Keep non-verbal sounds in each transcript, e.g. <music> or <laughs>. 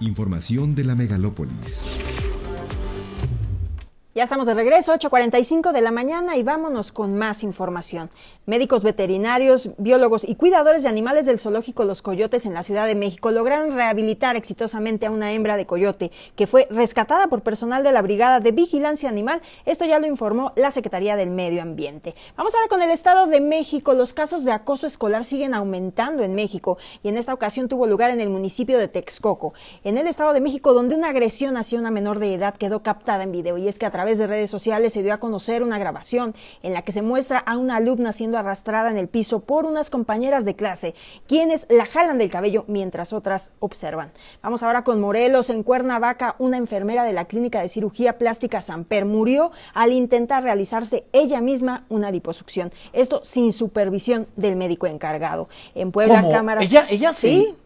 Información de la megalópolis. Ya estamos de regreso, 8.45 de la mañana y vámonos con más información. Médicos veterinarios, biólogos y cuidadores de animales del zoológico Los Coyotes en la Ciudad de México lograron rehabilitar exitosamente a una hembra de coyote que fue rescatada por personal de la Brigada de Vigilancia Animal. Esto ya lo informó la Secretaría del Medio Ambiente. Vamos ahora con el Estado de México. Los casos de acoso escolar siguen aumentando en México y en esta ocasión tuvo lugar en el municipio de Texcoco, en el Estado de México, donde una agresión hacia una menor de edad quedó captada en video y es que a través través de redes sociales se dio a conocer una grabación en la que se muestra a una alumna siendo arrastrada en el piso por unas compañeras de clase, quienes la jalan del cabello mientras otras observan. Vamos ahora con Morelos. En Cuernavaca, una enfermera de la Clínica de Cirugía Plástica Samper murió al intentar realizarse ella misma una liposucción. Esto sin supervisión del médico encargado. En Puebla, cámaras. ¿Ella, ella ¿Sí?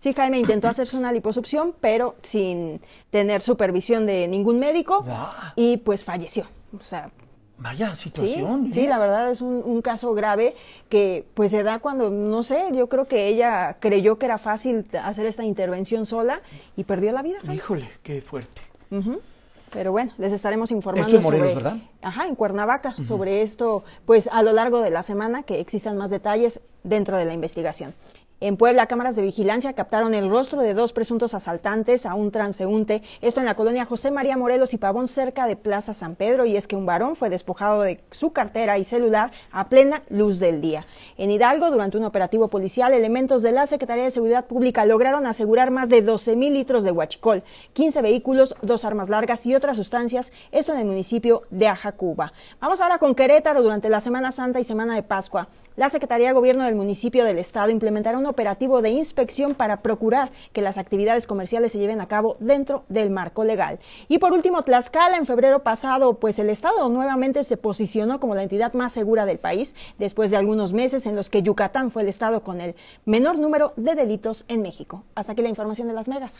Sí, Jaime intentó <laughs> hacerse una liposucción, pero sin tener supervisión de ningún médico ah. y pues falleció. O sea, Vaya situación. Sí, ¿eh? la verdad es un, caso grave que pues se da cuando, no sé, yo creo que ella creyó que era fácil hacer esta intervención sola y perdió la vida. Híjole, qué fuerte. Pero bueno, les estaremos informando sobre, ¿verdad? Ajá, en Cuernavaca, sobre esto, pues a lo largo de la semana, que existan más detalles dentro de la investigación. En Puebla, cámaras de vigilancia captaron el rostro de dos presuntos asaltantes a un transeúnte, esto en la colonia José María Morelos y Pavón cerca de Plaza San Pedro, y es que un varón fue despojado de su cartera y celular a plena luz del día. En Hidalgo, durante un operativo policial, elementos de la Secretaría de Seguridad Pública lograron asegurar más de 12 mil litros de huachicol, 15 vehículos, dos armas largas y otras sustancias, esto en el municipio de Ajacuba. Vamos ahora con Querétaro, durante la Semana Santa y Semana de Pascua. La Secretaría de Gobierno del municipio del Estado implementará una operativo de inspección para procurar que las actividades comerciales se lleven a cabo dentro del marco legal. Y por último, Tlaxcala, en febrero pasado, pues el Estado nuevamente se posicionó como la entidad más segura del país, después de algunos meses en los que Yucatán fue el Estado con el menor número de delitos en México. Hasta aquí la información de las megas.